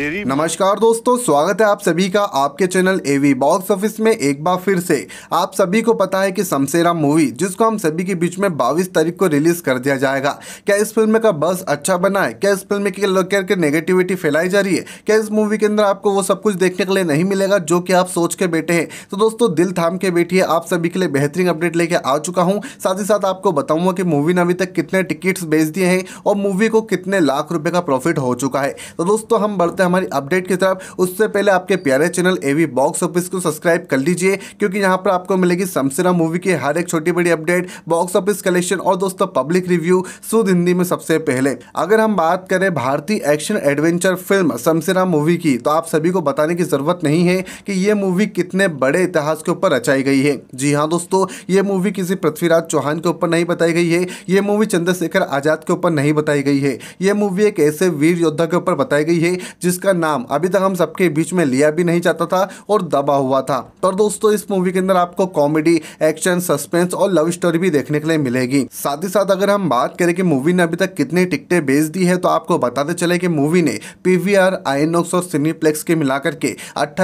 नमस्कार दोस्तों स्वागत है आप सभी का आपके चैनल एवी बॉक्स ऑफिस में एक बार फिर से आप सभी को पता है कि समसेरा मूवी जिसको हम सभी के बीच में 22 तारीख को रिलीज कर दिया जाएगा क्या इस फिल्म का बस अच्छा बना है क्या इस फिल्म के लेकर के नेगेटिविटी फैलाई जा रही है क्या इस मूवी के अंदर आपको वो सब कुछ देखने के लिए नहीं मिलेगा जो कि आप सोच के बैठे हैं तो दोस्तों दिल थाम के बैठिए आप सभी के लिए बेहतरीन अपडेट लेके आ चुका हूँ साथ ही साथ आपको बताऊंगा कि मूवी ने अभी तक कितने टिकट्स बेच दिए हैं और मूवी को कितने लाख रुपये का प्रॉफिट हो चुका है तो दोस्तों हम बढ़ते हमारी अपडेट की तरफ उससे पहले आपके प्यारे चैनल एवी बॉक्स ऑफिस को सब्सक्राइब कर लीजिए क्योंकि यहाँ पर आपको मिलेगी समसेरा मूवी की हर एक छोटी बड़ी अपडेट बॉक्स ऑफिस कलेक्शन और दोस्तों पब्लिक रिव्यू शुद्ध हिंदी में सबसे पहले अगर हम बात करें भारतीय action adventure film Shamshera movie की तो आप सभी को बताने की जरूरत नहीं है कि ये मूवी कितने बड़े इतिहास के ऊपर रचाई गई है जी हाँ दोस्तों ये मूवी किसी पृथ्वीराज चौहान के ऊपर नहीं बताई गई है ये मूवी चंद्रशेखर आजाद के ऊपर नहीं बताई गई है ये मूवी एक ऐसे वीर योद्धा के ऊपर बताई गई है जिस जिसका नाम अभी तक हम सबके बीच में लिया भी नहीं चाहता था और दबा हुआ था पर दोस्तों इस मूवी के अंदर आपको कॉमेडी एक्शन सस्पेंस और लव स्टोरी भी देखने के लिए मिलेगी साथ ही साथ अगर हम बात करें कि मूवी ने अभी तक कितनी टिकटें बेच दी है तो आपको बताते चले कि मूवी ने पीवीआर आईनॉक्स और सिनीप्लेक्स के मिलाकर के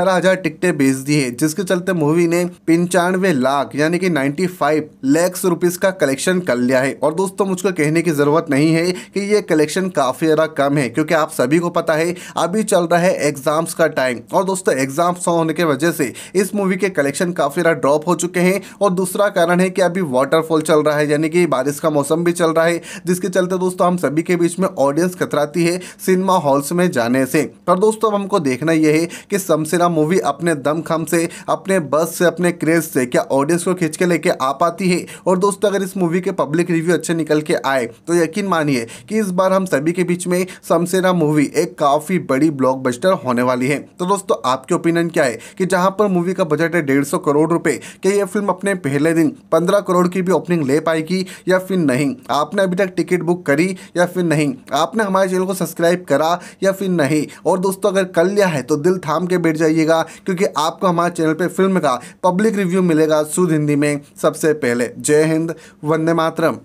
हजार टिकटें बेच दी है जिसके चलते मूवी ने पंचानवे लाख यानी कि नाइन्टी फाइव लैक्स रुपीज का कलेक्शन कर लिया है और दोस्तों मुझको कहने की जरूरत नहीं है कि ये कलेक्शन काफी ज्यादा कम है क्योंकि आप सभी को पता है अभी अभी चल रहा है एग्जाम्स का टाइम और दोस्तों एग्जाम्स होने की वजह से इस मूवी के कलेक्शन काफ़ी ज़्यादा ड्रॉप हो चुके हैं और दूसरा कारण है कि अभी वाटरफॉल चल रहा है यानी कि बारिश का मौसम भी चल रहा है जिसके चलते दोस्तों हम सभी के बीच में ऑडियंस खतराती है सिनेमा हॉल्स में जाने से पर दोस्तों अब हमको देखना यह है कि शमसेरा मूवी अपने दमखम से अपने बस से अपने क्रेज से क्या ऑडियंस को खींच के लेके आ पाती है और दोस्तों अगर इस मूवी के पब्लिक रिव्यू अच्छे निकल के आए तो यकीन मानिए कि इस बार हम सभी के बीच में शमसेरा मूवी एक काफ़ी बड़ी बड़ी ब्लॉकबस्टर होने वाली है तो दोस्तों आपके ओपिनियन क्या है कि जहां पर मूवी का बजट है डेढ़ करोड़ रुपए क्या ये फिल्म अपने पहले दिन पंद्रह करोड़ की भी ओपनिंग ले पाएगी या फिर नहीं आपने अभी तक टिकट बुक करी या फिर नहीं आपने हमारे चैनल को सब्सक्राइब करा या फिर नहीं और दोस्तों अगर कर लिया है तो दिल थाम के बैठ जाइएगा क्योंकि आपको हमारे चैनल पर फिल्म का पब्लिक रिव्यू मिलेगा शुद्ध हिंदी में सबसे पहले जय हिंद वंदे मातरम